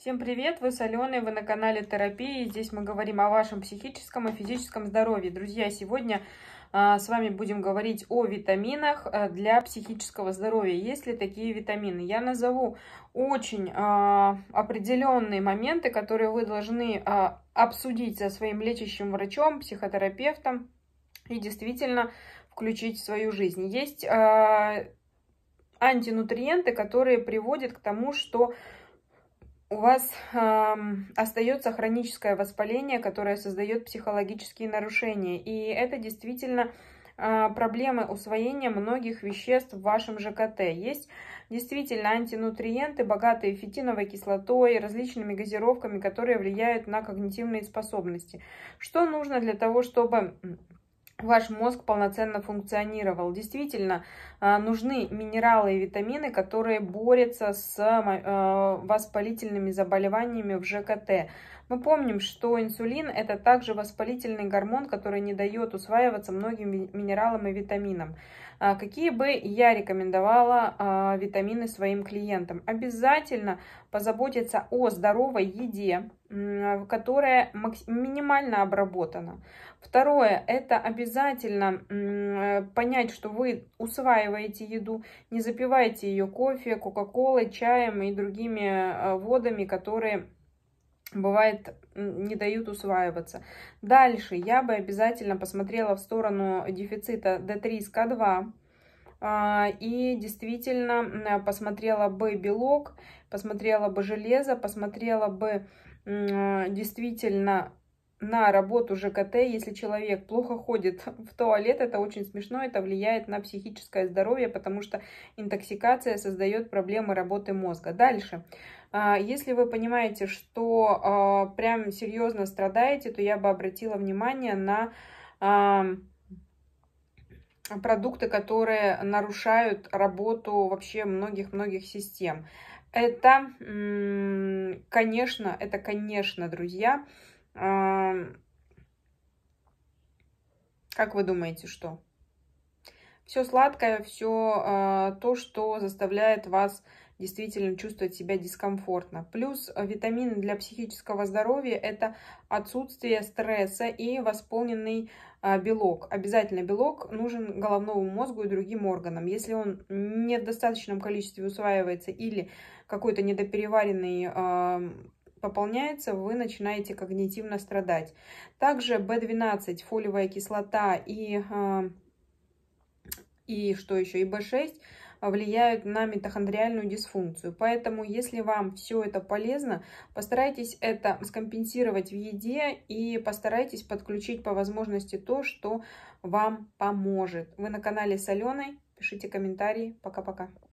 Всем привет, вы соленые, вы на канале терапии. Здесь мы говорим о вашем психическом и физическом здоровье. Друзья, сегодня а, с вами будем говорить о витаминах а, для психического здоровья. Есть ли такие витамины? Я назову очень а, определенные моменты, которые вы должны обсудить со своим лечащим врачом, психотерапевтом и действительно включить в свою жизнь. Есть антинутриенты, которые приводят к тому, что у вас э, остается хроническое воспаление, которое создает психологические нарушения. И это действительно э, проблемы усвоения многих веществ в вашем ЖКТ. Есть действительно антинутриенты, богатые фитиновой кислотой, различными газировками, которые влияют на когнитивные способности. Что нужно для того, чтобы ваш мозг полноценно функционировал. Действительно, а, нужны минералы и витамины, которые борются с а, воспалительными заболеваниями в ЖКТ. Мы помним, что инсулин – это также воспалительный гормон, который не дает усваиваться многим минералам и витаминам. А какие бы я рекомендовала витамины своим клиентам? Обязательно позаботиться о здоровой еде, которая минимально обработана. Второе – это обязательно обязательно э, понять, что вы усваиваете еду, не запивайте ее кофе, кока-колой, чаем и другими э, водами, которые бывает не дают усваиваться. Дальше я бы обязательно посмотрела в сторону дефицита D3 с К2, а, и действительно посмотрела бы белок, посмотрела бы железо, посмотрела бы э, действительно на работу ЖКТ, если человек плохо ходит в туалет, это очень смешно, это влияет на психическое здоровье, потому что интоксикация создает проблемы работы мозга. Дальше. А, если вы понимаете, что а, прям серьезно страдаете, то я бы обратила внимание на а, продукты, которые нарушают работу вообще многих-многих систем. Это, конечно, это, конечно, друзья, как вы думаете, что? Все сладкое, все а, то, что заставляет вас действительно чувствовать себя дискомфортно. Плюс витамины для психического здоровья – это отсутствие стресса и восполненный а, белок. Обязательно белок нужен головному мозгу и другим органам. Если он не в достаточном количестве усваивается или какой-то недопереваренный пополняется, вы начинаете когнитивно страдать. Также B12, фолиевая кислота и, а, и что еще, и B6 влияют на митохондриальную дисфункцию. Поэтому, если вам все это полезно, постарайтесь это скомпенсировать в еде и постарайтесь подключить по возможности то, что вам поможет. Вы на канале Соленой. Пишите комментарии. Пока-пока.